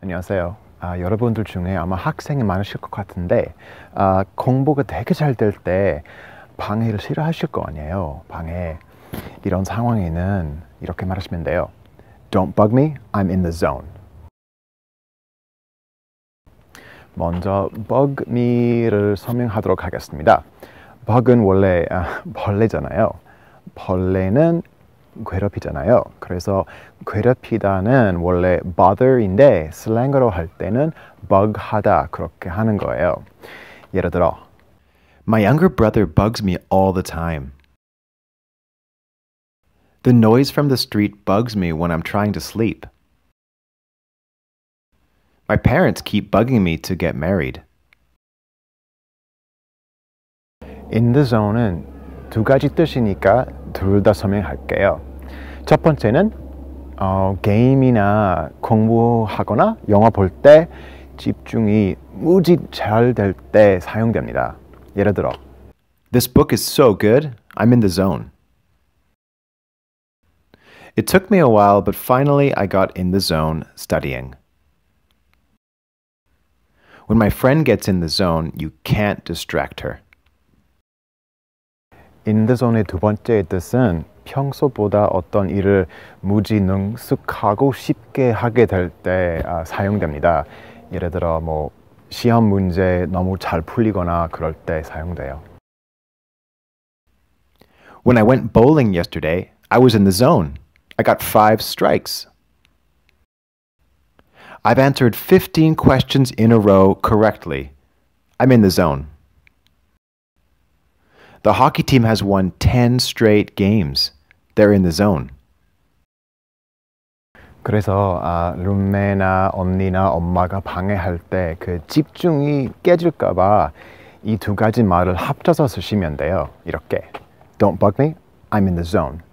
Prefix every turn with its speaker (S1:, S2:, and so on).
S1: 안녕하세요. 아, 여러분들 중에 아마 학생이 많으실 것 같은데 아, 공부가 되게 잘 될 때 방해를 싫어하실 거 아니에요. 방해. 이런 상황에는 이렇게 말하시면 돼요. Don't bug me. I'm in the zone. 먼저 bug me를 설명하도록 하겠습니다. bug은 원래 아, 벌레잖아요. 벌레는 괴롭히잖아요. 그래서 괴롭히다는 원래 bother인데 슬랭어로 할 때는 bug하다 그렇게 하는 거예요. 예를 들어 My younger brother bugs me all the time. The noise from the street bugs me when I'm trying to sleep. My parents keep bugging me to get married. In the zone은 두 가지 뜻이니까 둘 다 설명할게요. 첫 번째는 어, 게임이나 공부하거나 영화 볼 때 집중이 무지 잘 될 때 사용됩니다. 예를 들어 This book is so good. I'm in the zone. It took me a while, but finally I got in the zone studying. When my friend gets in the zone, you can't distract her. In the zone의 두 번째 뜻은 평소보다 어떤 일을 무지능숙하고 쉽게 하게 될 때 사용됩니다. 예를 들어 뭐 시험 문제 너무 잘 풀리거나 그럴 때 사용돼요. When I went bowling yesterday, I was in the zone. I got five strikes. I've answered 15 questions in a row correctly. I'm in the zone. The hockey team has won 10 straight games. They're in the zone. 그래서 아, 룸메나 언니나 엄마가 방해할 때 그 집중이 깨질까봐 이 두 가지 말을 합쳐서 쓰시면 돼요. 이렇게. Don't bug me. I'm in the zone.